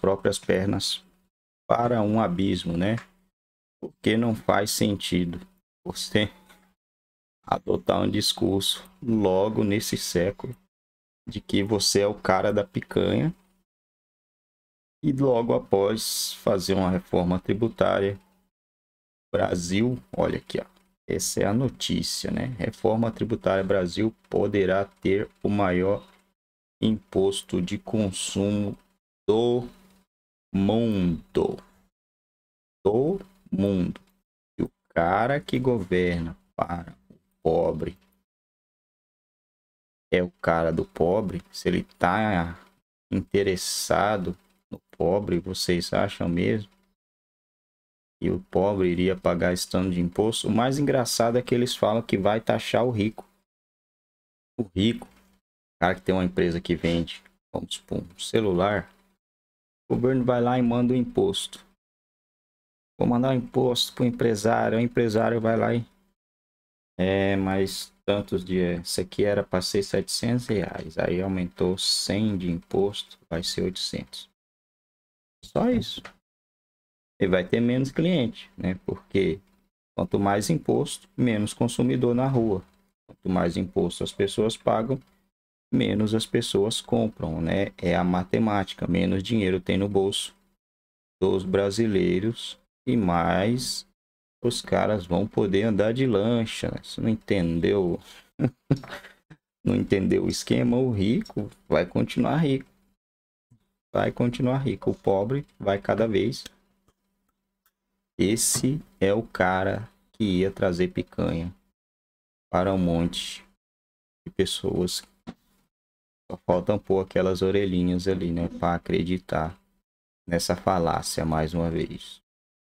próprias pernas para um abismo, né? Porque não faz sentido você adotar um discurso logo nesse século de que você é o cara da picanha e logo após fazer uma reforma tributária Brasil, olha aqui, ó. Essa é a notícia, né? Reforma tributária Brasil poderá ter o maior imposto de consumo do mundo. Do mundo. E o cara que governa para o pobre é o cara do pobre, se ele tá interessado no pobre, vocês acham mesmo? E o pobre iria pagar esse tanto de imposto. O mais engraçado é que eles falam que vai taxar o rico. O rico, o cara que tem uma empresa que vende, vamos supor, um celular, o governo vai lá e manda o imposto. Vou mandar o imposto para o empresário. O empresário vai lá e. É, mas tantos dias. É, isso aqui era para ser 700 reais. Aí aumentou 100 de imposto, vai ser 800. Só isso. E vai ter menos cliente, né? Porque quanto mais imposto, menos consumidor na rua. Quanto mais imposto as pessoas pagam, menos as pessoas compram, né? É a matemática, menos dinheiro tem no bolso dos brasileiros e mais os caras vão poder andar de lancha. Né? Você não entendeu? não entendeu o esquema? O rico vai continuar rico. Vai continuar rico. O pobre vai cada vez. Esse é o cara que ia trazer picanha para um monte de pessoas só faltam pôr aquelas orelhinhas ali, né? Para acreditar nessa falácia mais uma vez.